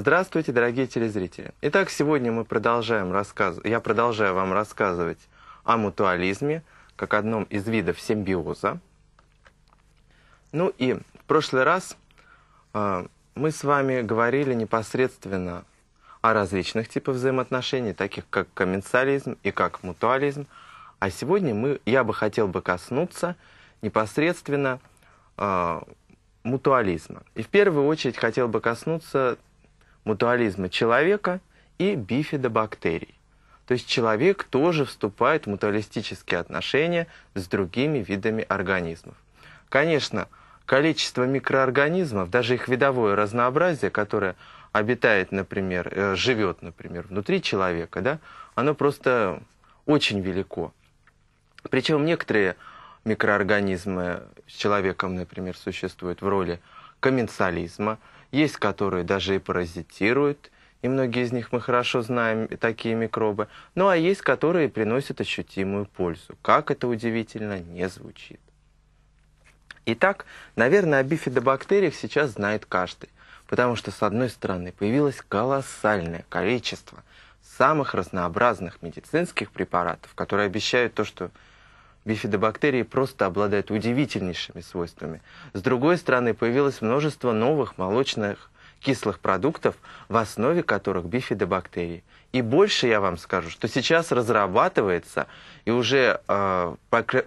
Здравствуйте, дорогие телезрители! Итак, сегодня мы продолжаем рассказ... я продолжаю вам рассказывать о мутуализме, как одном из видов симбиоза. Ну и в прошлый раз э, мы с вами говорили непосредственно о различных типах взаимоотношений, таких как комменциализм и как мутуализм. А сегодня мы, я бы хотел бы коснуться непосредственно э, мутуализма. И в первую очередь хотел бы коснуться мутуализма человека и бифидобактерий. То есть человек тоже вступает в мутуалистические отношения с другими видами организмов. Конечно, количество микроорганизмов, даже их видовое разнообразие, которое обитает, например, э, живет, например, внутри человека, да, оно просто очень велико. Причем некоторые микроорганизмы с человеком, например, существуют в роли комменсализма – есть, которые даже и паразитируют, и многие из них мы хорошо знаем, такие микробы. Ну а есть, которые приносят ощутимую пользу. Как это удивительно, не звучит. Итак, наверное, о бифидобактериях сейчас знает каждый. Потому что, с одной стороны, появилось колоссальное количество самых разнообразных медицинских препаратов, которые обещают то, что бифидобактерии просто обладают удивительнейшими свойствами. С другой стороны, появилось множество новых молочных кислых продуктов, в основе которых бифидобактерии. И больше я вам скажу, что сейчас разрабатывается и уже э,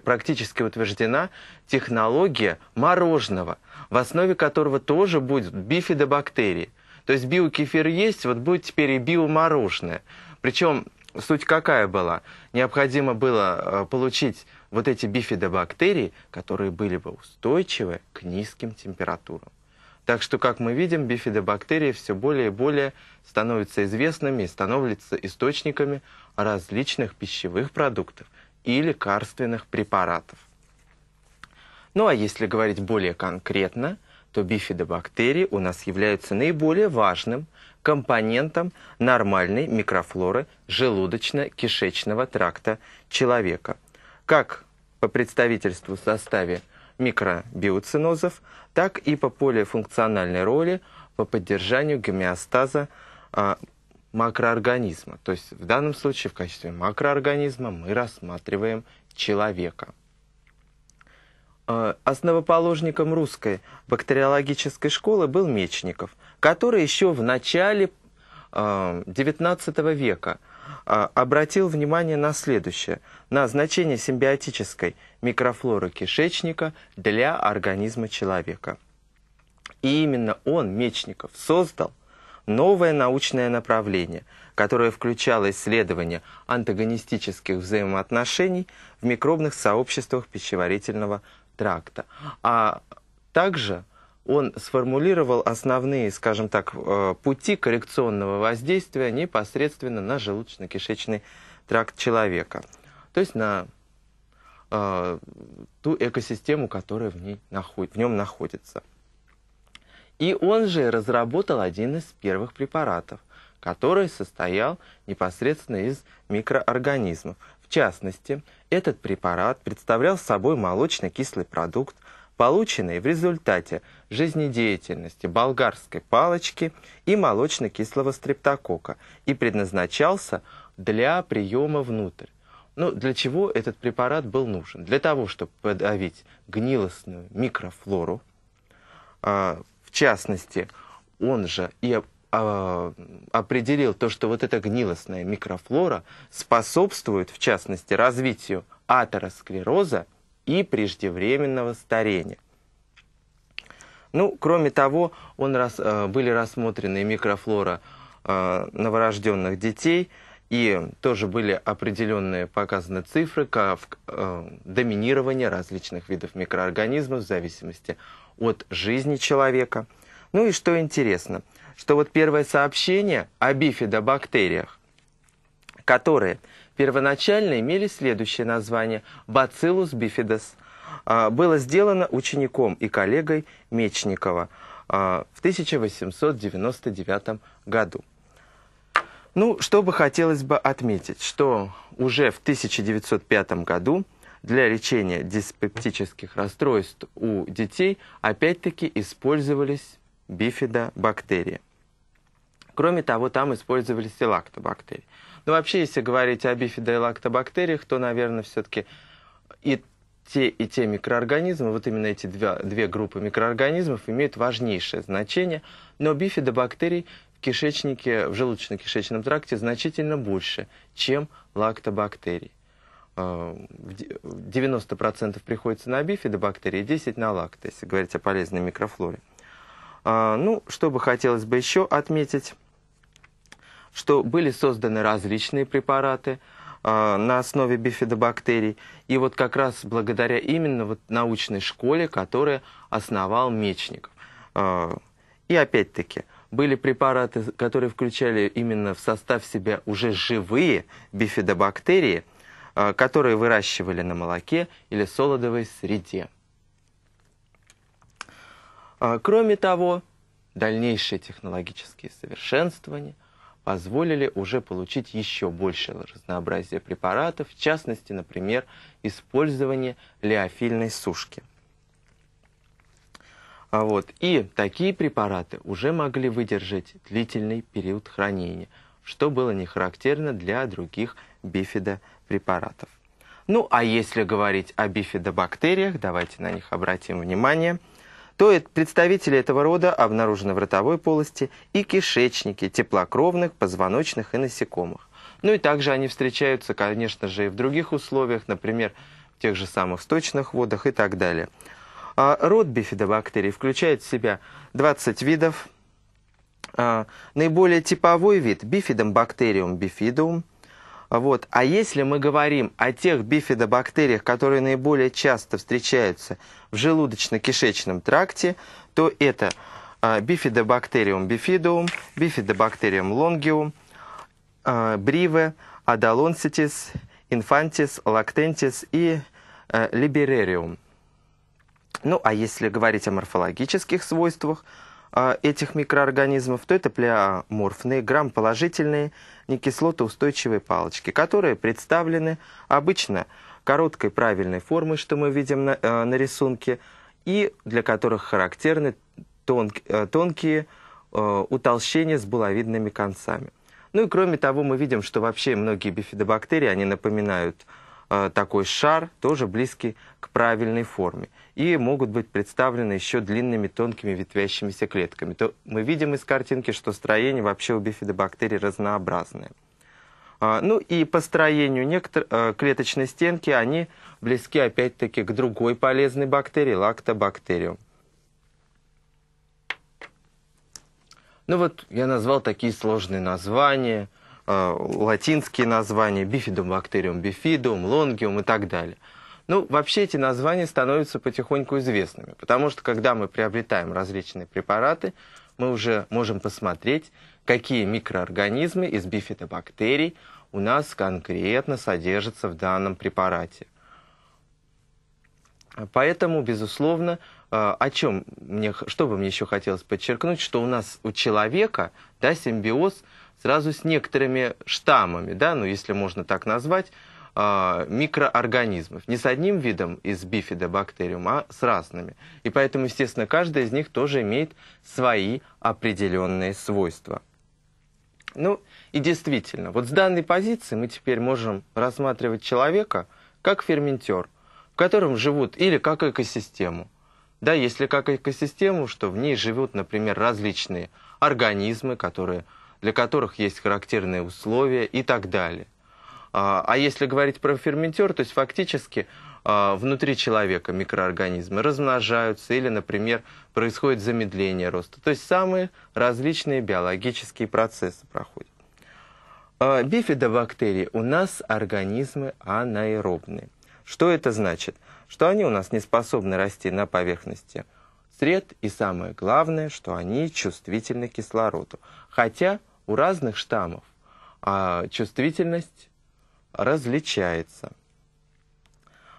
практически утверждена технология мороженого, в основе которого тоже будет бифидобактерии. То есть биокефир есть, вот будет теперь и биомороженое. Причем суть какая была? Необходимо было э, получить вот эти бифидобактерии, которые были бы устойчивы к низким температурам. Так что, как мы видим, бифидобактерии все более и более становятся известными и становятся источниками различных пищевых продуктов и лекарственных препаратов. Ну а если говорить более конкретно, то бифидобактерии у нас являются наиболее важным компонентом нормальной микрофлоры желудочно-кишечного тракта человека как по представительству в составе микробиоцинозов, так и по полифункциональной роли по поддержанию гомеостаза а, макроорганизма. То есть в данном случае в качестве макроорганизма мы рассматриваем человека. А, основоположником русской бактериологической школы был Мечников, который еще в начале XIX а, века – а, обратил внимание на следующее, на значение симбиотической микрофлоры кишечника для организма человека. И именно он, Мечников, создал новое научное направление, которое включало исследование антагонистических взаимоотношений в микробных сообществах пищеварительного тракта, а также он сформулировал основные, скажем так, э, пути коррекционного воздействия непосредственно на желудочно-кишечный тракт человека. То есть на э, ту экосистему, которая в, ней наход, в нем находится. И он же разработал один из первых препаратов, который состоял непосредственно из микроорганизмов. В частности, этот препарат представлял собой молочно-кислый продукт, полученные в результате жизнедеятельности болгарской палочки и молочно-кислого стрептокока и предназначался для приема внутрь. Ну, для чего этот препарат был нужен? Для того, чтобы подавить гнилостную микрофлору, а, в частности, он же и а, определил то, что вот эта гнилостная микрофлора способствует, в частности, развитию атеросклероза и преждевременного старения. Ну, кроме того, он рас, э, были рассмотрены микрофлора э, новорожденных детей, и тоже были определенные показаны цифры как э, доминирование различных видов микроорганизмов в зависимости от жизни человека. Ну и что интересно, что вот первое сообщение о бифидобактериях, которые первоначально имели следующее название – «Bacillus bifidus». А, было сделано учеником и коллегой Мечникова а, в 1899 году. Ну, что бы хотелось бы отметить, что уже в 1905 году для лечения диспептических расстройств у детей опять-таки использовались бифидобактерии. Кроме того, там использовались и лактобактерии. Но ну, вообще, если говорить о бифидолактобактериях, то, наверное, все-таки и те и те микроорганизмы, вот именно эти две, две группы микроорганизмов имеют важнейшее значение, но бифидобактерий в кишечнике, в желудочно-кишечном тракте значительно больше, чем лактобактерий. 90% э, приходится на бифидобактерии, 10% на лакт, если говорить о полезной микрофлоре. Э, ну, что бы хотелось бы еще отметить, что были созданы различные препараты а, на основе бифидобактерий. И вот как раз благодаря именно вот научной школе, которая основал Мечников. А, и опять-таки, были препараты, которые включали именно в состав себя уже живые бифидобактерии, а, которые выращивали на молоке или солодовой среде. Кроме того, дальнейшие технологические совершенствования позволили уже получить еще больше разнообразия препаратов, в частности, например, использование леофильной сушки. А вот, и такие препараты уже могли выдержать длительный период хранения, что было не характерно для других бифидопрепаратов. Ну, а если говорить о бифидобактериях, давайте на них обратим внимание – Стоят представители этого рода обнаружены в ротовой полости и кишечнике теплокровных, позвоночных и насекомых. Ну и также они встречаются, конечно же, и в других условиях, например, в тех же самых сточных водах и так далее. А род бифидобактерий включает в себя 20 видов. А, наиболее типовой вид – бифидомбактериум бифидум – вот. А если мы говорим о тех бифидобактериях, которые наиболее часто встречаются в желудочно-кишечном тракте, то это а, бифидобактериум бифидум, бифидобактериум лонгиум, а, бриве, адалонситис, инфантис, лактентис и а, либерериум. Ну, а если говорить о морфологических свойствах, а, этих микроорганизмов, то это плеоморфные, грамположительные, некислотоустойчивые палочки, которые представлены обычно короткой правильной формой, что мы видим на, э, на рисунке, и для которых характерны тон, э, тонкие э, утолщения с булавидными концами. Ну и кроме того, мы видим, что вообще многие бифидобактерии, они напоминают а, такой шар, тоже близкий к правильной форме. И могут быть представлены еще длинными тонкими ветвящимися клетками. То мы видим из картинки, что строение вообще у бифидобактерий разнообразное. А, ну и по строению некотор... Э, клеточной стенки они близки опять-таки к другой полезной бактерии, лактобактериум. Ну вот я назвал такие сложные названия – Э, латинские названия, бифидум бактериум бифидум, лонгиум и так далее. Ну, вообще эти названия становятся потихоньку известными, потому что когда мы приобретаем различные препараты, мы уже можем посмотреть, какие микроорганизмы из бифидобактерий у нас конкретно содержатся в данном препарате. Поэтому, безусловно, э, о чем мне, что бы мне еще хотелось подчеркнуть, что у нас у человека да, симбиоз сразу с некоторыми штаммами, да, ну если можно так назвать, а, микроорганизмов. Не с одним видом из бифидобактериума, а с разными. И поэтому, естественно, каждая из них тоже имеет свои определенные свойства. Ну и действительно, вот с данной позиции мы теперь можем рассматривать человека как ферментер, в котором живут или как экосистему. Да, если как экосистему, что в ней живут, например, различные организмы, которые для которых есть характерные условия и так далее. А, а если говорить про ферментер, то есть фактически а, внутри человека микроорганизмы размножаются или, например, происходит замедление роста. То есть самые различные биологические процессы проходят. А, бифидобактерии у нас организмы анаэробные. Что это значит? Что они у нас не способны расти на поверхности сред, и самое главное, что они чувствительны к кислороду. Хотя у разных штаммов а чувствительность различается.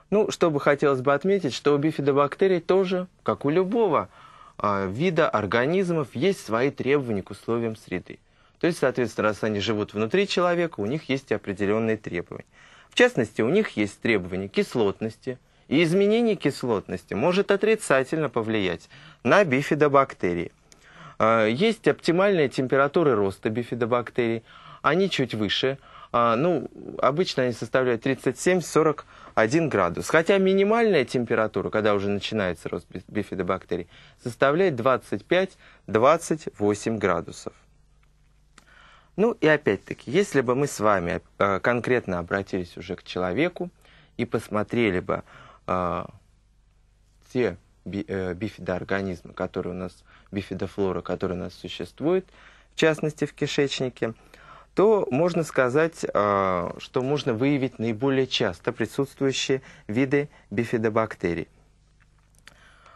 Ну, что бы хотелось бы отметить, что у бифидобактерий тоже, как у любого а, вида организмов, есть свои требования к условиям среды. То есть, соответственно, раз они живут внутри человека, у них есть определенные требования. В частности, у них есть требования кислотности, и изменение кислотности может отрицательно повлиять на бифидобактерии. А, есть оптимальные температуры роста бифидобактерий, они чуть выше, а, ну, обычно они составляют 37-41 градус. Хотя минимальная температура, когда уже начинается рост бифидобактерий, составляет 25-28 градусов. Ну и опять-таки, если бы мы с вами а, конкретно обратились уже к человеку и посмотрели бы э, те би, э, бифидоорганизмы, которые у нас, бифидофлора, которая у нас существует, в частности в кишечнике, то можно сказать, э, что можно выявить наиболее часто присутствующие виды бифидобактерий.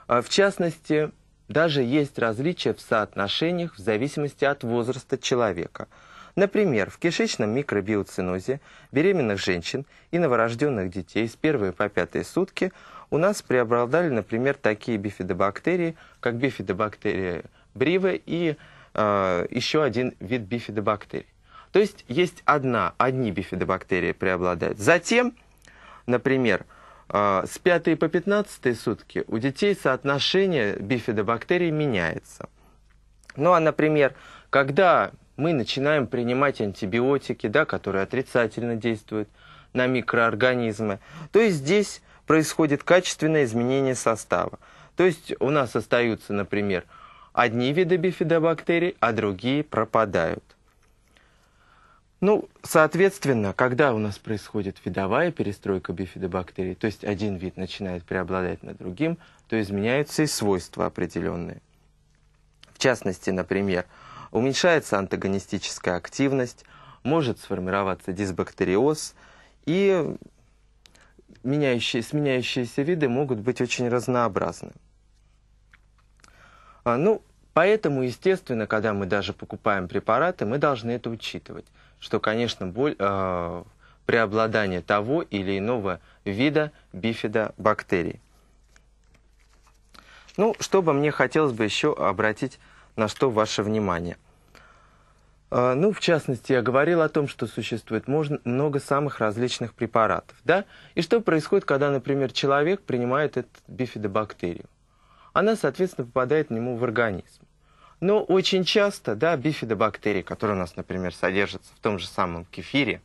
А, в частности, даже есть различия в соотношениях в зависимости от возраста человека. Например, в кишечном микробиоцинозе беременных женщин и новорожденных детей с 1 по 5 сутки – у нас преобладали, например, такие бифидобактерии, как бифидобактерия брива и э, еще один вид бифидобактерий. То есть есть одна, одни бифидобактерии преобладают. Затем, например, э, с 5 по 15 сутки у детей соотношение бифидобактерий меняется. Ну а, например, когда мы начинаем принимать антибиотики, да, которые отрицательно действуют на микроорганизмы, то есть здесь происходит качественное изменение состава. То есть у нас остаются, например, одни виды бифидобактерий, а другие пропадают. Ну, соответственно, когда у нас происходит видовая перестройка бифидобактерий, то есть один вид начинает преобладать над другим, то изменяются и свойства определенные. В частности, например, уменьшается антагонистическая активность, может сформироваться дисбактериоз и меняющие, сменяющиеся виды могут быть очень разнообразны. А, ну, поэтому, естественно, когда мы даже покупаем препараты, мы должны это учитывать, что, конечно, боль, э, преобладание того или иного вида бифидобактерий. Ну, что бы мне хотелось бы еще обратить на что ваше внимание – а, ну, в частности, я говорил о том, что существует много самых различных препаратов, да? И что происходит, когда, например, человек принимает эту бифидобактерию? Она, соответственно, попадает к нему в организм. Но очень часто, да, бифидобактерии, которые у нас, например, содержатся в том же самом кефире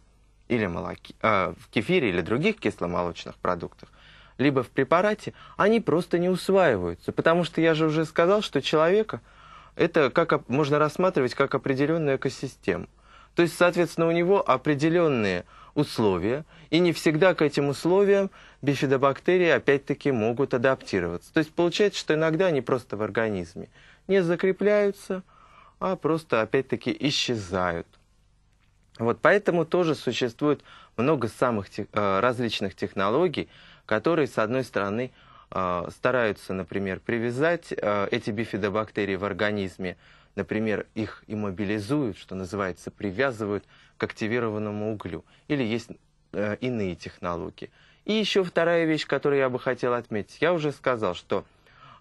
или молоке, э, в кефире или других кисломолочных продуктах, либо в препарате, они просто не усваиваются, потому что я же уже сказал, что человека – это как, можно рассматривать как определенную экосистему. То есть, соответственно, у него определенные условия, и не всегда к этим условиям бифидобактерии опять-таки могут адаптироваться. То есть получается, что иногда они просто в организме не закрепляются, а просто опять-таки исчезают. Вот поэтому тоже существует много самых тех, э, различных технологий, которые, с одной стороны, а, стараются, например, привязать а, эти бифидобактерии в организме, например, их иммобилизуют, что называется, привязывают к активированному углю, или есть э, иные технологии. И еще вторая вещь, которую я бы хотел отметить. Я уже сказал, что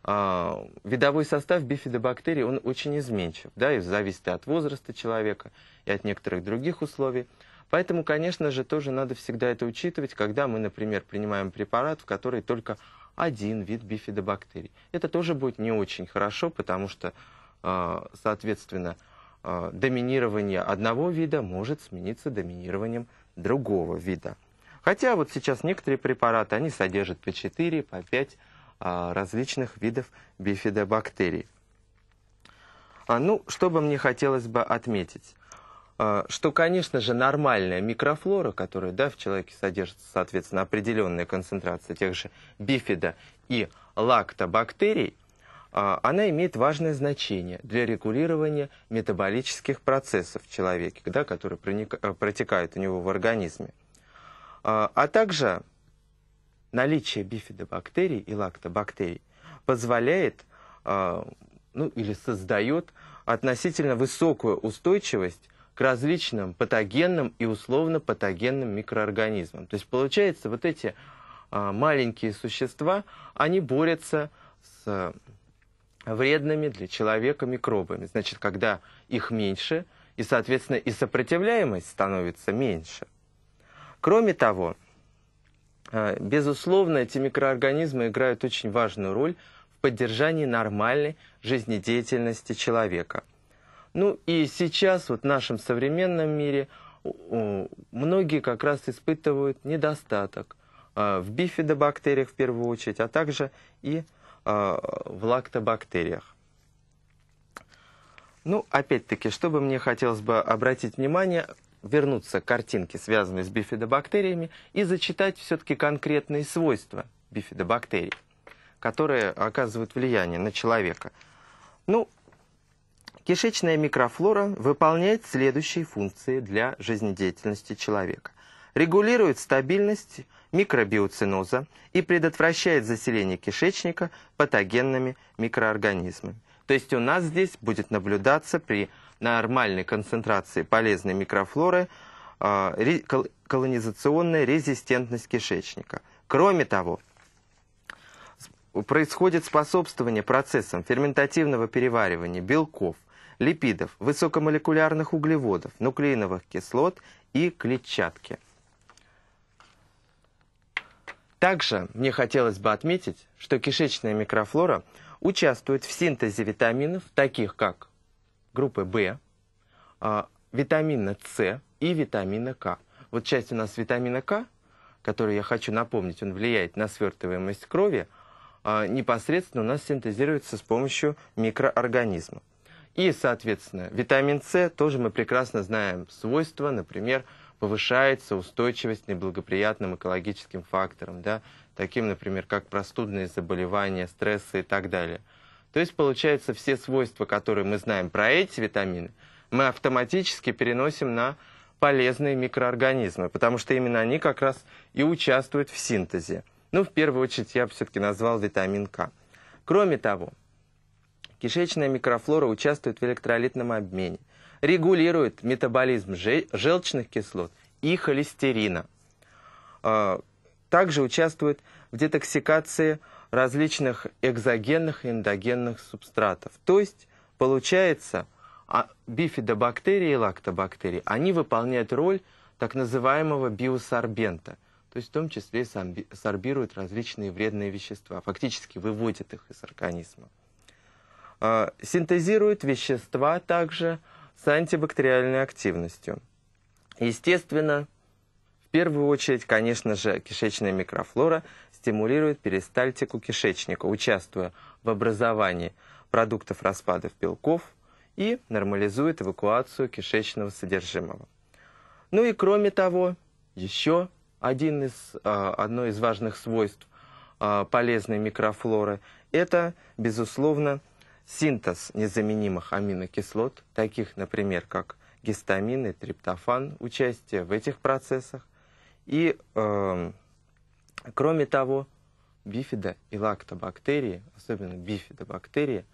а, видовой состав бифидобактерий, он очень изменчив, да, и зависит от возраста человека, и от некоторых других условий. Поэтому, конечно же, тоже надо всегда это учитывать, когда мы, например, принимаем препарат, в который только один вид бифидобактерий. Это тоже будет не очень хорошо, потому что, э, соответственно, э, доминирование одного вида может смениться доминированием другого вида. Хотя вот сейчас некоторые препараты, они содержат по 4, по 5 э, различных видов бифидобактерий. А, ну, что бы мне хотелось бы отметить? А, что, конечно же, нормальная микрофлора, которая да, в человеке содержится, соответственно, определенная концентрация тех же бифида и лактобактерий, а, она имеет важное значение для регулирования метаболических процессов в человеке, да, которые э, протекают у него в организме. А, а также наличие бифидобактерий и лактобактерий позволяет ну, или создает относительно высокую устойчивость к различным патогенным и условно-патогенным микроорганизмам. То есть получается, вот эти а, маленькие существа, они борются с э, вредными для человека микробами. Значит, когда их меньше, и, соответственно, и сопротивляемость становится меньше. Кроме того, э, безусловно, эти микроорганизмы играют очень важную роль в поддержании нормальной жизнедеятельности человека. Ну и сейчас вот в нашем современном мире многие как раз испытывают недостаток а, в бифидобактериях в первую очередь, а также и а, в лактобактериях. Ну, опять-таки, что бы мне хотелось бы обратить внимание, вернуться к картинке, связанной с бифидобактериями, и зачитать все-таки конкретные свойства бифидобактерий, которые оказывают влияние на человека. Ну, Кишечная микрофлора выполняет следующие функции для жизнедеятельности человека. Регулирует стабильность микробиоциноза и предотвращает заселение кишечника патогенными микроорганизмами. То есть у нас здесь будет наблюдаться при нормальной концентрации полезной микрофлоры э, колонизационная резистентность кишечника. Кроме того, происходит способствование процессам ферментативного переваривания белков – липидов, высокомолекулярных углеводов, нуклеиновых кислот и клетчатки. Также мне хотелось бы отметить, что кишечная микрофлора участвует в синтезе витаминов, таких как группы В, а, витамина С и витамина К. Вот часть у нас витамина К, который я хочу напомнить, он влияет на свертываемость крови, а, непосредственно у нас синтезируется с помощью микроорганизмов. И, соответственно, витамин С тоже мы прекрасно знаем свойства, например, повышается устойчивость к неблагоприятным экологическим факторам, да, таким, например, как простудные заболевания, стрессы и так далее. То есть, получается, все свойства, которые мы знаем про эти витамины, мы автоматически переносим на полезные микроорганизмы, потому что именно они как раз и участвуют в синтезе. Ну, в первую очередь, я все-таки назвал витамин К. Кроме того, Кишечная микрофлора участвует в электролитном обмене, регулирует метаболизм желчных кислот и холестерина. А, также участвует в детоксикации различных экзогенных и эндогенных субстратов. То есть, получается, а, бифидобактерии и лактобактерии, они выполняют роль так называемого биосорбента, то есть в том числе сорбируют различные вредные вещества, фактически выводят их из организма. А, синтезирует вещества также с антибактериальной активностью. Естественно, в первую очередь, конечно же, кишечная микрофлора стимулирует перистальтику кишечника, участвуя в образовании продуктов распадов белков и нормализует эвакуацию кишечного содержимого. Ну и кроме того, еще один из, а, одно из важных свойств а, полезной микрофлоры – это, безусловно, синтез незаменимых аминокислот, таких, например, как гистамин и триптофан, участие в этих процессах. И, э, кроме того, бифида и лактобактерии, особенно бифидобактерии,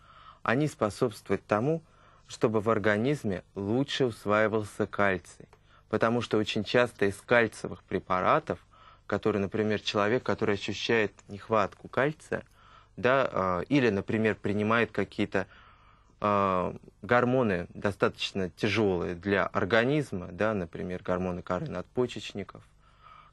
они способствуют тому, чтобы в организме лучше усваивался кальций. Потому что очень часто из кальциевых препаратов, которые, например, человек, который ощущает нехватку кальция – да, а, или, например, принимает какие-то а, гормоны достаточно тяжелые для организма, да, например, гормоны коры надпочечников,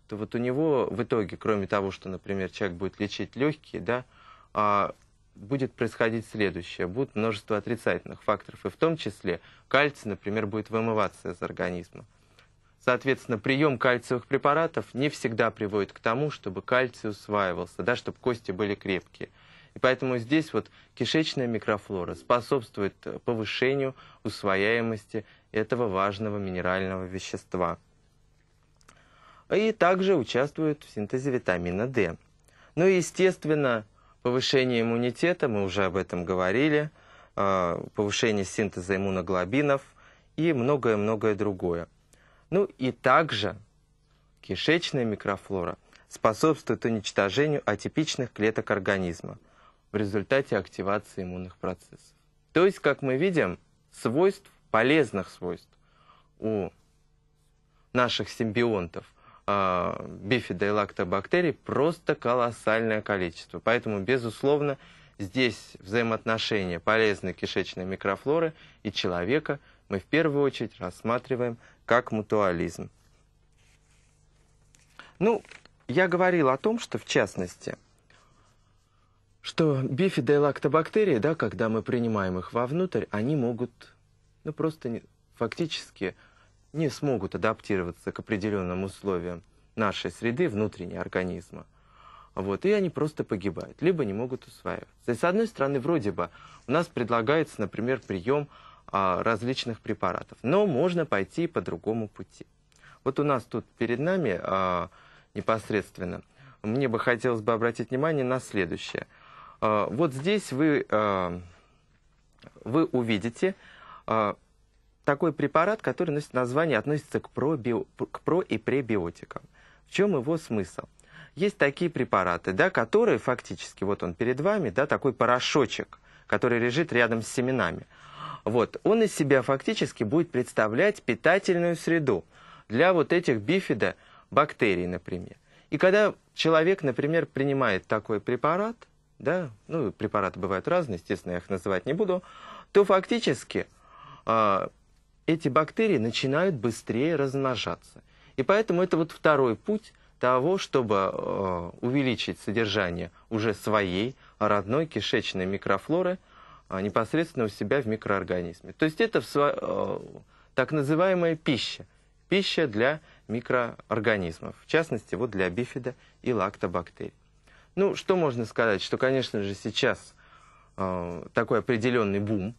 то вот у него в итоге, кроме того, что, например, человек будет лечить легкие, да, а, будет происходить следующее. Будет множество отрицательных факторов, и в том числе кальций, например, будет вымываться из организма. Соответственно, прием кальциевых препаратов не всегда приводит к тому, чтобы кальций усваивался, да, чтобы кости были крепкие. И поэтому здесь вот кишечная микрофлора способствует э, повышению усвояемости этого важного минерального вещества. И также участвует в синтезе витамина D. Ну и, естественно, повышение иммунитета, мы уже об этом говорили, э, повышение синтеза иммуноглобинов и многое-многое другое. Ну и также кишечная микрофлора способствует уничтожению атипичных клеток организма – в результате активации иммунных процессов. То есть, как мы видим, свойств, полезных свойств у наших симбионтов э, бифида и лактобактерий просто колоссальное количество. Поэтому, безусловно, здесь взаимоотношения полезной кишечной микрофлоры и человека мы в первую очередь рассматриваем как мутуализм. Ну, я говорил о том, что, в частности, что бифидолактобактерии, да, когда мы принимаем их вовнутрь, они могут, ну просто не, фактически не смогут адаптироваться к определенным условиям нашей среды, внутренней организма. Вот, и они просто погибают, либо не могут усваиваться. И с одной стороны, вроде бы у нас предлагается, например, прием а, различных препаратов, но можно пойти по другому пути. Вот у нас тут перед нами а, непосредственно, мне бы хотелось бы обратить внимание на следующее. А, вот здесь вы, а, вы увидите а, такой препарат, который носит название, относится к, про-био, к про- и пребиотикам. В чем его смысл? Есть такие препараты, да, которые фактически, вот он перед вами, да, такой порошочек, который лежит рядом с семенами. Вот, он из себя фактически будет представлять питательную среду для вот этих бифидобактерий, например. И когда человек, например, принимает такой препарат – да, ну, препараты бывают разные, естественно, я их называть не буду, то фактически э, эти бактерии начинают быстрее размножаться. И поэтому это вот второй путь того, чтобы э, увеличить содержание уже своей родной кишечной микрофлоры э, непосредственно у себя в микроорганизме. То есть это в, э, так называемая пища. Пища для микроорганизмов, в частности, вот для бифида и лактобактерий. Ну, что можно сказать, что, конечно же, сейчас э, такой определенный бум,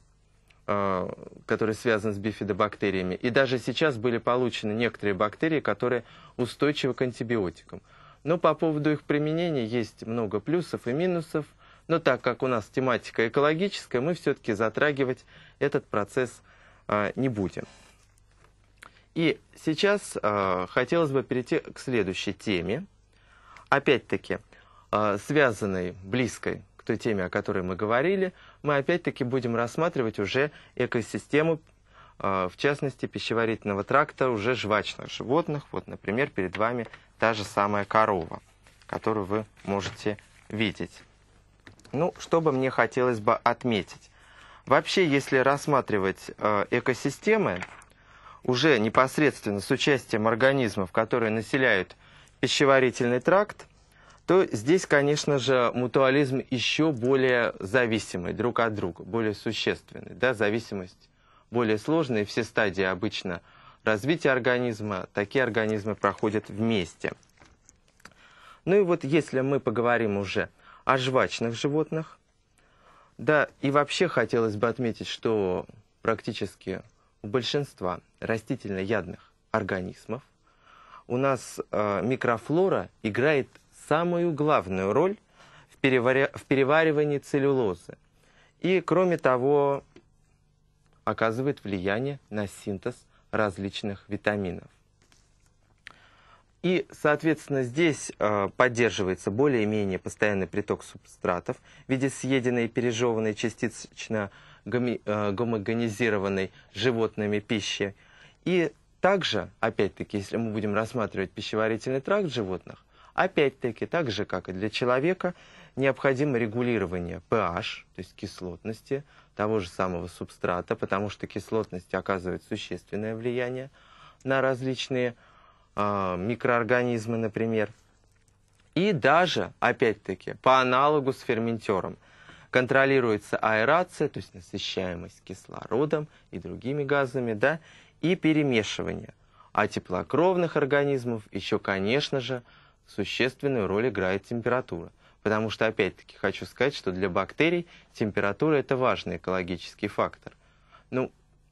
э, который связан с бифидобактериями. И даже сейчас были получены некоторые бактерии, которые устойчивы к антибиотикам. Но по поводу их применения есть много плюсов и минусов. Но так как у нас тематика экологическая, мы все-таки затрагивать этот процесс э, не будем. И сейчас э, хотелось бы перейти к следующей теме. Опять-таки, а, связанной, близкой к той теме, о которой мы говорили, мы опять-таки будем рассматривать уже экосистему, а, в частности, пищеварительного тракта уже жвачных животных. Вот, например, перед вами та же самая корова, которую вы можете видеть. Ну, что бы мне хотелось бы отметить. Вообще, если рассматривать а, экосистемы, уже непосредственно с участием организмов, которые населяют пищеварительный тракт, то здесь, конечно же, мутуализм еще более зависимый друг от друга, более существенный. Да? Зависимость более сложная, все стадии обычно развития организма, такие организмы проходят вместе. Ну и вот если мы поговорим уже о жвачных животных, да, и вообще хотелось бы отметить, что практически у большинства растительноядных организмов у нас э, микрофлора играет самую главную роль в, перевари... в переваривании целлюлозы. И, кроме того, оказывает влияние на синтез различных витаминов. И, соответственно, здесь э, поддерживается более-менее постоянный приток субстратов в виде съеденной и пережеванной частично гоми, э, гомогонизированной животными пищи. И также, опять-таки, если мы будем рассматривать пищеварительный тракт животных, Опять-таки, так же, как и для человека, необходимо регулирование pH, то есть кислотности того же самого субстрата, потому что кислотность оказывает существенное влияние на различные э, микроорганизмы, например. И даже, опять-таки, по аналогу с ферментером, контролируется аэрация, то есть насыщаемость кислородом и другими газами, да, и перемешивание. А теплокровных организмов еще, конечно же, существенную роль играет температура. Потому что, опять-таки, хочу сказать, что для бактерий температура – это важный экологический фактор. Ну,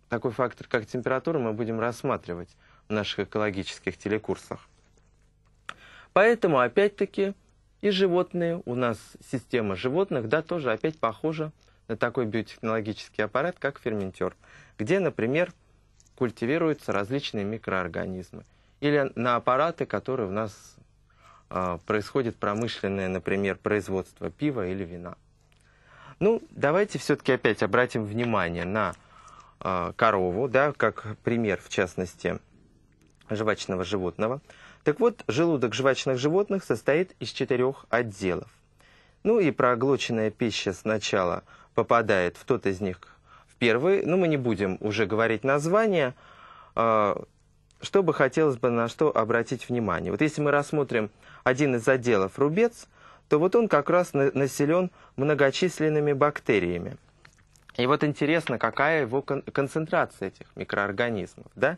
такой фактор, как температура, мы будем рассматривать в наших экологических телекурсах. Поэтому, опять-таки, и животные, у нас система животных, да, тоже опять похожа на такой биотехнологический аппарат, как ферментер, где, например, культивируются различные микроорганизмы. Или на аппараты, которые у нас а, происходит промышленное, например, производство пива или вина. Ну, давайте все-таки опять обратим внимание на а, корову, да, как пример, в частности, жвачного животного. Так вот, желудок жвачных животных состоит из четырех отделов. Ну и проглоченная пища сначала попадает в тот из них в первый, ну мы не будем уже говорить название, а, что бы хотелось бы на что обратить внимание. Вот если мы рассмотрим один из отделов рубец, то вот он как раз населен многочисленными бактериями. И вот интересно, какая его концентрация этих микроорганизмов, да?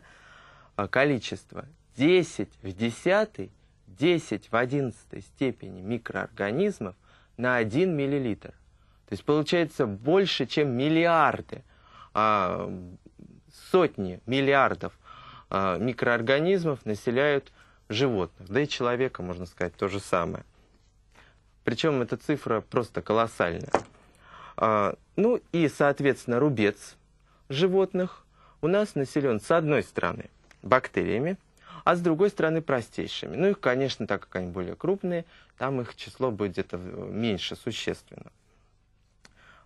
А, количество 10 в 10, 10 в 11 степени микроорганизмов на 1 миллилитр. То есть получается больше, чем миллиарды, а, сотни миллиардов а, микроорганизмов населяют животных, да и человека, можно сказать, то же самое. Причем эта цифра просто колоссальная. А, ну и, соответственно, рубец животных у нас населен с одной стороны бактериями, а с другой стороны простейшими. Ну их, конечно, так как они более крупные, там их число будет где-то меньше существенно.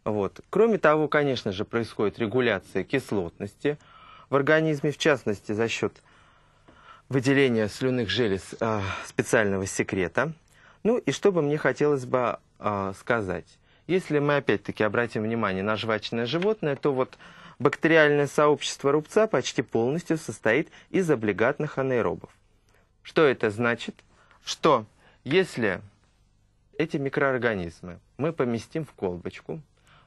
Вот. Кроме того, конечно же, происходит регуляция кислотности в организме, в частности, за счет выделение слюных желез а, специального секрета. Ну и что бы мне хотелось бы а, сказать. Если мы опять-таки обратим внимание на жвачное животное, то вот бактериальное сообщество рубца почти полностью состоит из облигатных анаэробов. Что это значит? Что если эти микроорганизмы мы поместим в колбочку,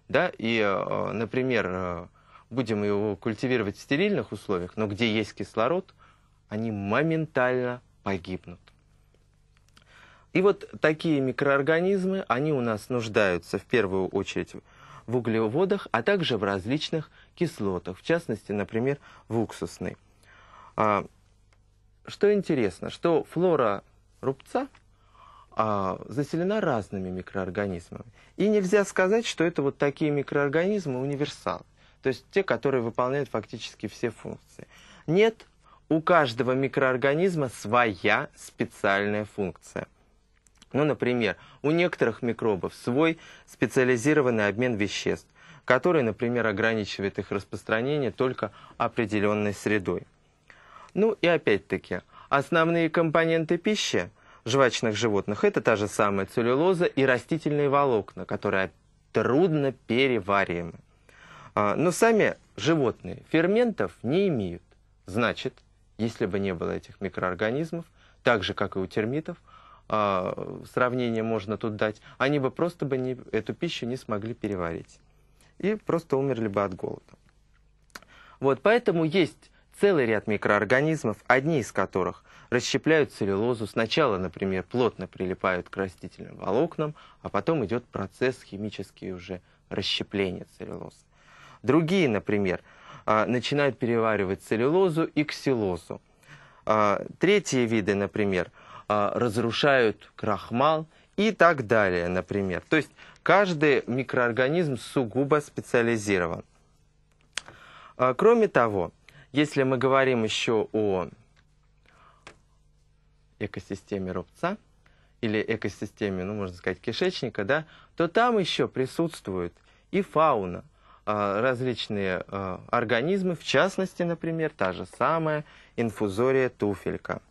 да, и, а, например, будем его культивировать в стерильных условиях, но где есть кислород – они моментально погибнут. И вот такие микроорганизмы, они у нас нуждаются в первую очередь в углеводах, а также в различных кислотах, в частности, например, в уксусной. А, что интересно, что флора рубца а, заселена разными микроорганизмами. И нельзя сказать, что это вот такие микроорганизмы универсалы, то есть те, которые выполняют фактически все функции. Нет, у каждого микроорганизма своя специальная функция. Ну, например, у некоторых микробов свой специализированный обмен веществ, который, например, ограничивает их распространение только определенной средой. Ну и опять-таки, основные компоненты пищи жвачных животных – это та же самая целлюлоза и растительные волокна, которые трудно перевариваемы. А, но сами животные ферментов не имеют. Значит, если бы не было этих микроорганизмов, так же, как и у термитов, а, сравнение можно тут дать, они бы просто бы не, эту пищу не смогли переварить. И просто умерли бы от голода. Вот, поэтому есть целый ряд микроорганизмов, одни из которых расщепляют целлюлозу. Сначала, например, плотно прилипают к растительным волокнам, а потом идет процесс химический уже расщепления целлюлозы. Другие, например, а, начинают переваривать целлюлозу и ксилозу. А, третьи виды, например, а, разрушают крахмал и так далее, например. То есть каждый микроорганизм сугубо специализирован. Кроме того, если мы говорим еще о экосистеме рубца или экосистеме, ну, можно сказать, кишечника, да, то там еще присутствует и фауна, а, различные а, организмы, в частности, например, та же самая инфузория туфелька.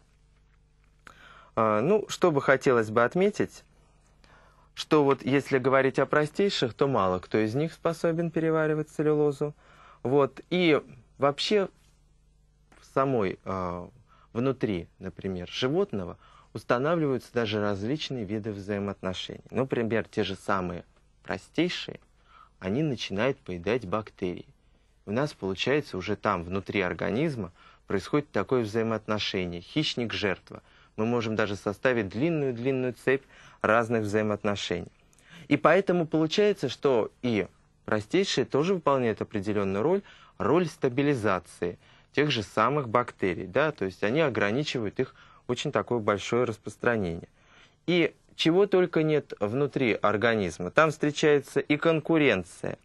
А, ну, что бы хотелось бы отметить, что вот если говорить о простейших, то мало кто из них способен переваривать целлюлозу. Вот, и вообще в самой внутри, например, животного устанавливаются даже различные виды взаимоотношений. Ну, Например, те же самые простейшие – они начинают поедать бактерии. У нас, получается, уже там, внутри организма, происходит такое взаимоотношение хищник-жертва. Мы можем даже составить длинную-длинную цепь разных взаимоотношений. И поэтому получается, что и простейшие тоже выполняют определенную роль, роль стабилизации тех же самых бактерий, да, то есть они ограничивают их очень такое большое распространение. И чего только нет внутри организма. Там встречается и конкуренция,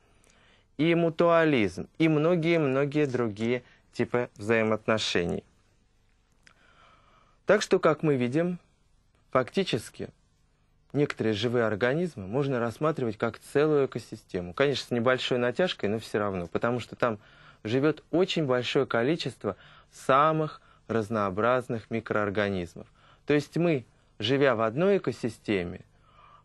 и мутуализм, и многие-многие другие типы взаимоотношений. Так что, как мы видим, фактически некоторые живые организмы можно рассматривать как целую экосистему. Конечно, с небольшой натяжкой, но все равно, потому что там живет очень большое количество самых разнообразных микроорганизмов. То есть мы живя в одной экосистеме,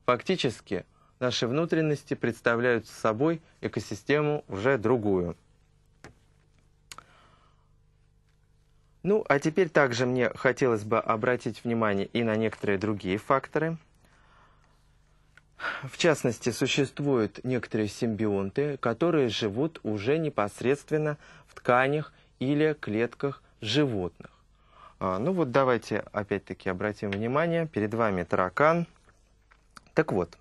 фактически наши внутренности представляют собой экосистему уже другую. Ну, а теперь также мне хотелось бы обратить внимание и на некоторые другие факторы. В частности, существуют некоторые симбионты, которые живут уже непосредственно в тканях или клетках животных. А, ну вот давайте опять-таки обратим внимание, перед вами таракан. Так вот,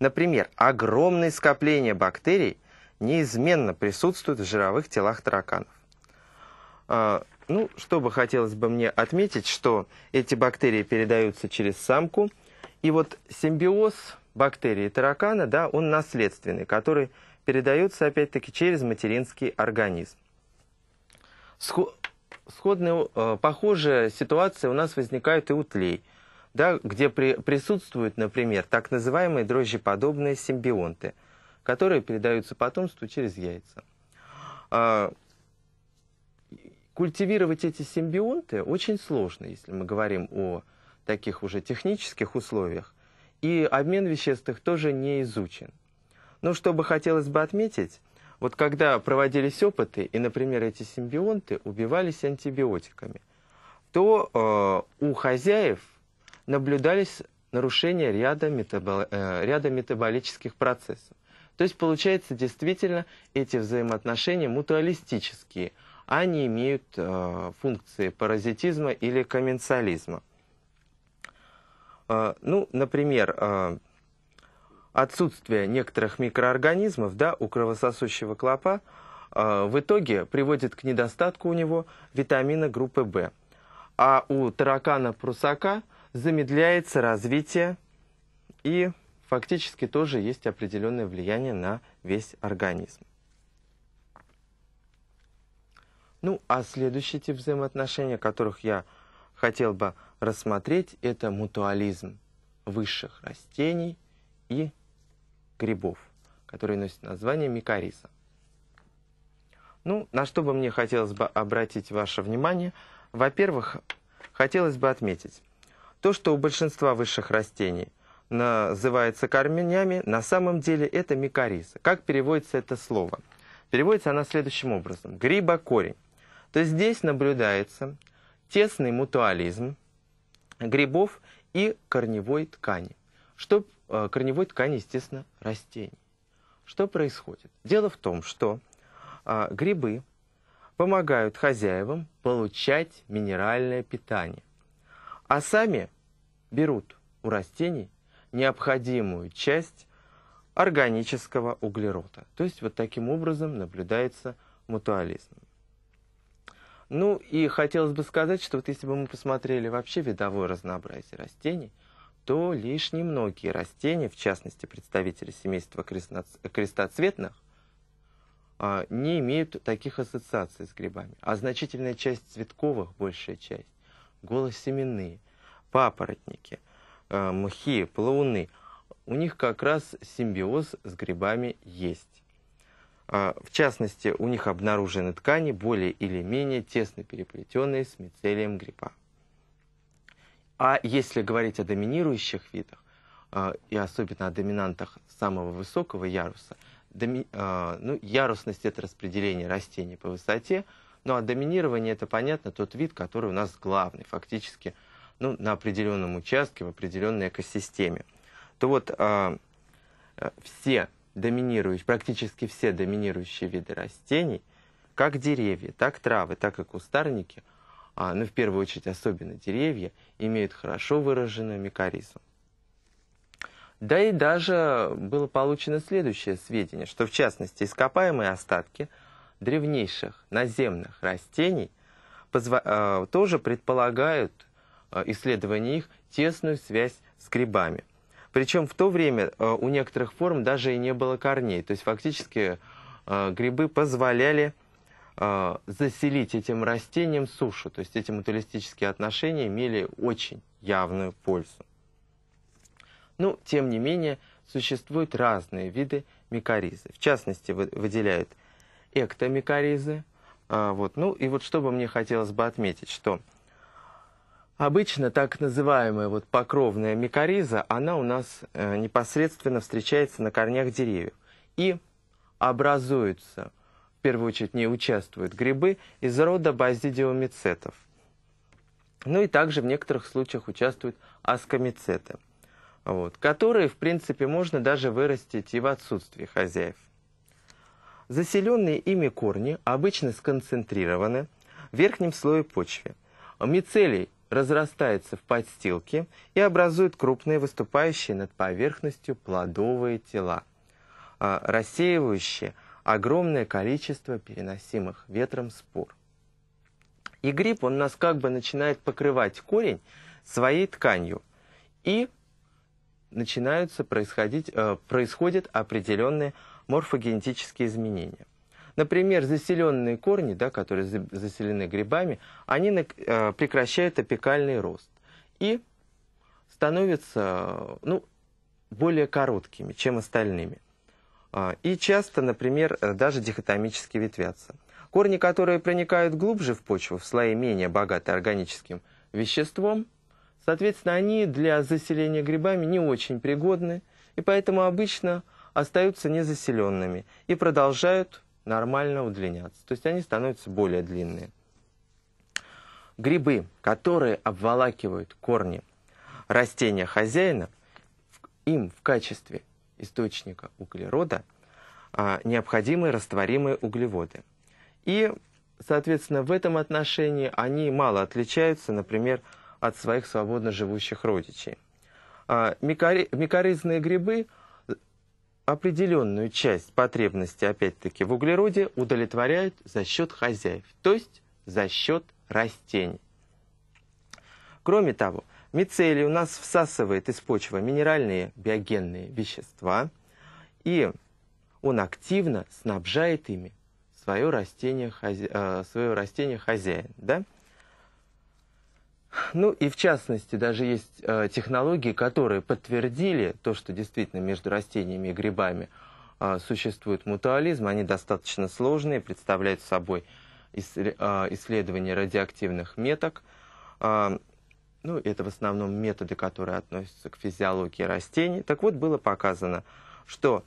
например, огромные скопления бактерий неизменно присутствуют в жировых телах тараканов. А, ну, что бы хотелось бы мне отметить, что эти бактерии передаются через самку, и вот симбиоз бактерии таракана, да, он наследственный, который передается опять-таки через материнский организм. Сходная, э, похожая ситуация у нас возникает и у тлей, да, где при, присутствуют, например, так называемые дрожжеподобные симбионты, которые передаются потомству через яйца. А, культивировать эти симбионты очень сложно, если мы говорим о таких уже технических условиях, и обмен веществ их тоже не изучен. Но что бы хотелось бы отметить – вот когда проводились опыты, и, например, эти симбионты убивались антибиотиками, то э, у хозяев наблюдались нарушения ряда, метабол, э, ряда метаболических процессов. То есть, получается, действительно, эти взаимоотношения мутуалистические, а не имеют э, функции паразитизма или комменсализма. Э, ну, например, э, отсутствие некоторых микроорганизмов да, у кровососущего клопа э, в итоге приводит к недостатку у него витамина группы В. А у таракана-прусака замедляется развитие и фактически тоже есть определенное влияние на весь организм. Ну, а следующий тип взаимоотношений, которых я хотел бы рассмотреть, это мутуализм высших растений и грибов, который носит название микориза. Ну, на что бы мне хотелось бы обратить ваше внимание? Во-первых, хотелось бы отметить, то, что у большинства высших растений называется корнями, на самом деле это микориза. Как переводится это слово? Переводится она следующим образом. Грибокорень. То есть здесь наблюдается тесный мутуализм грибов и корневой ткани что э, корневой ткани, естественно, растений. Что происходит? Дело в том, что а, грибы помогают хозяевам получать минеральное питание, а сами берут у растений необходимую часть органического углерода. То есть вот таким образом наблюдается мутуализм. Ну и хотелось бы сказать, что вот если бы мы посмотрели вообще видовое разнообразие растений – то лишь немногие растения, в частности представители семейства крестоцветных, а, не имеют таких ассоциаций с грибами. А значительная часть цветковых, большая часть, голосеменные, папоротники, а, мхи, плауны, у них как раз симбиоз с грибами есть. А, в частности, у них обнаружены ткани, более или менее тесно переплетенные с мицелием гриба. А если говорить о доминирующих видах, а, и особенно о доминантах самого высокого яруса, доми, а, ну, ярусность – это распределение растений по высоте, ну а доминирование – это, понятно, тот вид, который у нас главный, фактически ну, на определенном участке, в определенной экосистеме. То вот а, э, все доминирующие, практически все доминирующие виды растений, как деревья, так травы, так и кустарники – а, ну, в первую очередь особенно деревья, имеют хорошо выраженную микоризу. Да и даже было получено следующее сведение, что в частности ископаемые остатки древнейших наземных растений позва- э, тоже предполагают э, исследование их тесную связь с грибами. Причем в то время э, у некоторых форм даже и не было корней, то есть фактически грибы позволяли а, заселить этим растением сушу. То есть эти мутуалистические отношения имели очень явную пользу. Ну, тем не менее, существуют разные виды микоризы. В частности, выделяют эктомикоризы. А, вот, ну и вот что бы мне хотелось бы отметить, что обычно так называемая вот покровная микориза, она у нас э, непосредственно встречается на корнях деревьев и образуется первую очередь не участвуют грибы из рода базидиомицетов. Ну и также в некоторых случаях участвуют аскомицеты, вот, которые, в принципе, можно даже вырастить и в отсутствии хозяев. Заселенные ими корни обычно сконцентрированы в верхнем слое почвы. Мицелий разрастается в подстилке и образует крупные выступающие над поверхностью плодовые тела, а, рассеивающие огромное количество переносимых ветром спор. И гриб, он нас как бы начинает покрывать корень своей тканью. И начинаются происходить, э, происходят определенные морфогенетические изменения. Например, заселенные корни, да, которые заселены грибами, они э, прекращают апикальный рост и становятся э, ну, более короткими, чем остальными. А, и часто, например, э, даже дихотомически ветвятся. Корни, которые проникают глубже в почву, в слои менее богаты органическим веществом, соответственно, они для заселения грибами не очень пригодны, и поэтому обычно остаются незаселенными и продолжают нормально удлиняться. То есть они становятся более длинные. Грибы, которые обволакивают корни растения хозяина, им в качестве источника углерода а, необходимые растворимые углеводы. И, соответственно, в этом отношении они мало отличаются, например, от своих свободно живущих родичей. А, микоризные грибы определенную часть потребности, опять-таки, в углероде удовлетворяют за счет хозяев, то есть за счет растений. Кроме того, Мицелий у нас всасывает из почвы минеральные биогенные вещества, и он активно снабжает ими свое растение, хозя... Э, свое растение хозяин. Да? Ну и в частности, даже есть э, технологии, которые подтвердили то, что действительно между растениями и грибами э, существует мутуализм. Они достаточно сложные, представляют собой ис исследование радиоактивных меток ну, это в основном методы, которые относятся к физиологии растений. Так вот, было показано, что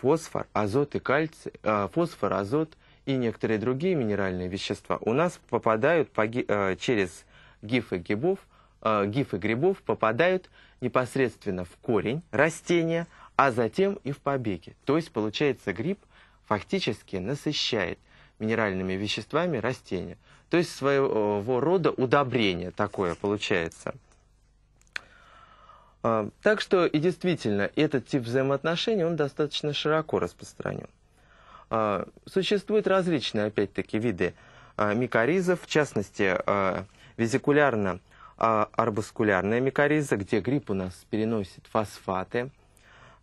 фосфор, азот и кальций, э, фосфор, азот и некоторые другие минеральные вещества у нас попадают по, э, через гифы грибов, э, гифы грибов попадают непосредственно в корень растения, а затем и в побеги. То есть, получается, гриб фактически насыщает минеральными веществами растения. То есть своего рода удобрение такое получается. А, так что и действительно, этот тип взаимоотношений, он достаточно широко распространен. А, существуют различные, опять-таки, виды а, микоризов, в частности, визикулярно-арбускулярная микориза, где грипп у нас переносит фосфаты.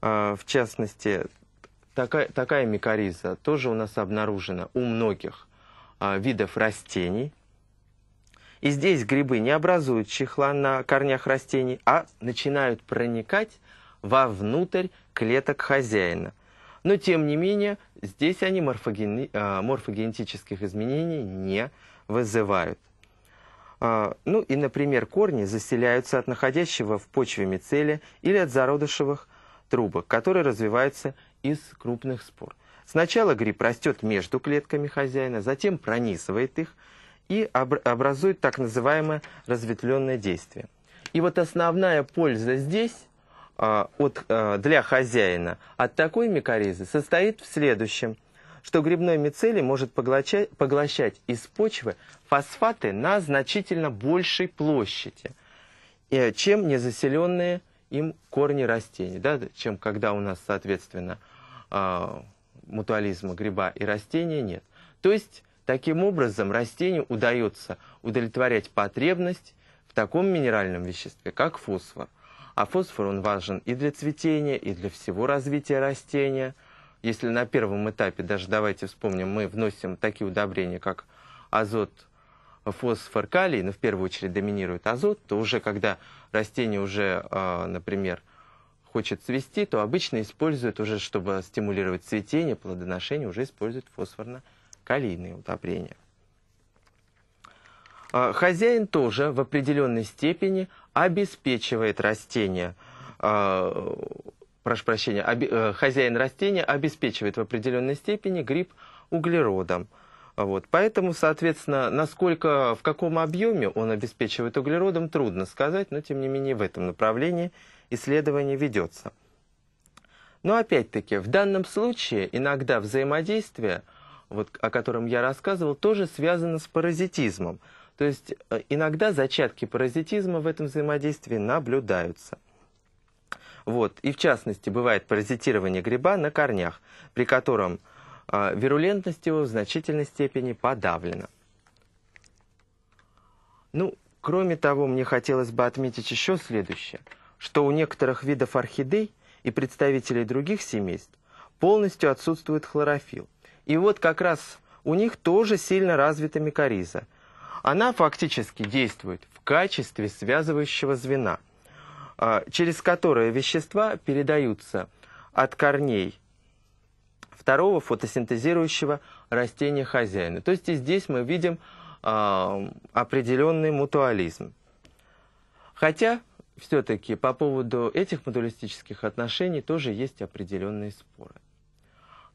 В частности, такая, такая микориза тоже у нас обнаружена у многих а, видов растений. И здесь грибы не образуют чехла на корнях растений, а начинают проникать вовнутрь клеток хозяина. Но, тем не менее, здесь они а, морфогенетических изменений не вызывают. А, ну и, например, корни заселяются от находящего в почве мицелия или от зародышевых трубок, которые развиваются из крупных спор. Сначала гриб растет между клетками хозяина, затем пронизывает их и образует так называемое разветвленное действие. И вот основная польза здесь а, от, а, для хозяина от такой микоризы состоит в следующем, что грибной мицелий может поглощать из почвы фосфаты на значительно большей площади, э, чем незаселенные им корни растений, да, чем когда у нас, соответственно, а, мутуализма гриба и растения нет. То есть, таким образом, растению удается удовлетворять потребность в таком минеральном веществе, как фосфор. А фосфор, он важен и для цветения, и для всего развития растения. Если на первом этапе, даже давайте вспомним, мы вносим такие удобрения, как азот, фосфор, калий, но ну, в первую очередь доминирует азот, то уже когда растение уже, а, например, хочет цвести, то обычно используют уже, чтобы стимулировать цветение, плодоношение, уже используют фосфорно-калийные удобрения. А, хозяин тоже в определенной степени обеспечивает растение. А, прошу прощения, э, хозяин растения обеспечивает в определенной степени гриб углеродом – вот. Поэтому, соответственно, насколько, в каком объеме он обеспечивает углеродом, трудно сказать, но, тем не менее, в этом направлении исследование ведется. Но, опять-таки, в данном случае иногда взаимодействие, вот, о котором я рассказывал, тоже связано с паразитизмом. То есть э, иногда зачатки паразитизма в этом взаимодействии наблюдаются. Вот. И в частности, бывает паразитирование гриба на корнях, при котором а вирулентность его в значительной степени подавлена. Ну, кроме того, мне хотелось бы отметить еще следующее, что у некоторых видов орхидей и представителей других семейств полностью отсутствует хлорофилл. И вот как раз у них тоже сильно развита микориза. Она фактически действует в качестве связывающего звена, а, через которое вещества передаются от корней второго фотосинтезирующего растения хозяина. То есть и здесь мы видим э, определенный мутуализм. Хотя все-таки по поводу этих мутуалистических отношений тоже есть определенные споры.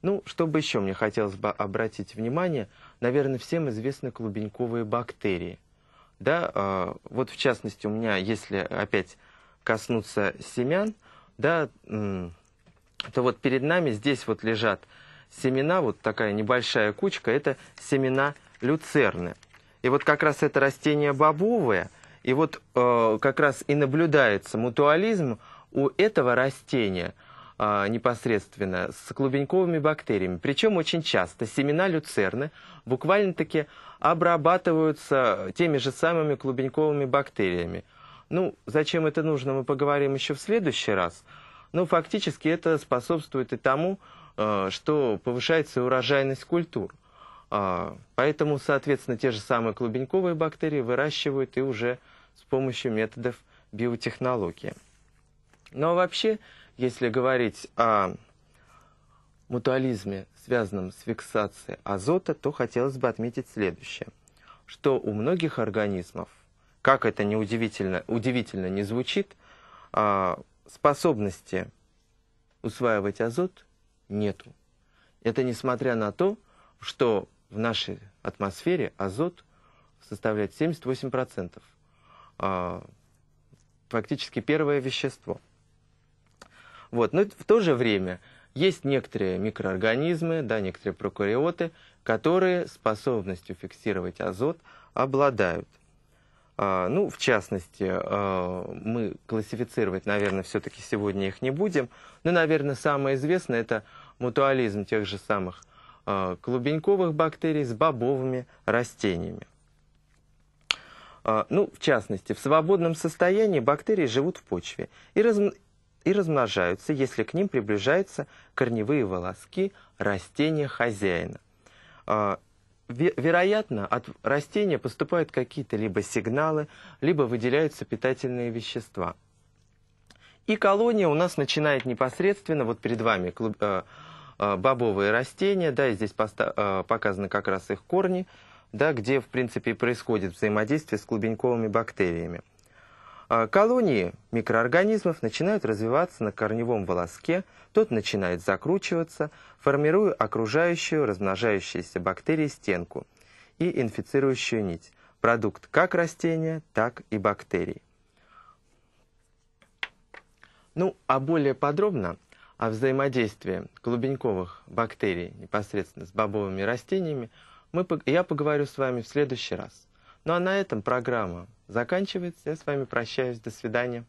Ну, чтобы еще мне хотелось бы обратить внимание, наверное, всем известны клубеньковые бактерии. Да, э, вот в частности у меня, если опять коснуться семян, да, то вот перед нами здесь вот лежат семена, вот такая небольшая кучка, это семена люцерны. И вот как раз это растение бобовое, и вот э, как раз и наблюдается мутуализм у этого растения э, непосредственно с клубеньковыми бактериями. Причем очень часто семена люцерны буквально-таки обрабатываются теми же самыми клубеньковыми бактериями. Ну, зачем это нужно, мы поговорим еще в следующий раз. Но ну, фактически это способствует и тому, э, что повышается урожайность культур. А, поэтому, соответственно, те же самые клубеньковые бактерии выращивают и уже с помощью методов биотехнологии. Но вообще, если говорить о мутуализме, связанном с фиксацией азота, то хотелось бы отметить следующее, что у многих организмов, как это не удивительно, удивительно не звучит, а, способности усваивать азот нету. Это несмотря на то, что в нашей атмосфере азот составляет 78%. А, фактически первое вещество. Вот. Но в то же время есть некоторые микроорганизмы, да, некоторые прокариоты, которые способностью фиксировать азот обладают – а, ну, в частности, а, мы классифицировать, наверное, все-таки сегодня их не будем. Но, ну, наверное, самое известное – это мутуализм тех же самых а, клубеньковых бактерий с бобовыми растениями. Ну, в частности, в свободном состоянии бактерии живут в почве и, разм... и размножаются, если к ним приближаются корневые волоски растения хозяина вероятно, от растения поступают какие-то либо сигналы, либо выделяются питательные вещества. И колония у нас начинает непосредственно, вот перед вами клуб, э, э, бобовые растения, да, и здесь поста, э, показаны как раз их корни, да, где, в принципе, происходит взаимодействие с клубеньковыми бактериями. А колонии микроорганизмов начинают развиваться на корневом волоске, тот начинает закручиваться, формируя окружающую размножающуюся бактерии стенку и инфицирующую нить, продукт как растения, так и бактерий. Ну, а более подробно о взаимодействии клубеньковых бактерий непосредственно с бобовыми растениями мы, я поговорю с вами в следующий раз. Ну а на этом программа заканчивается. Я с вами прощаюсь. До свидания.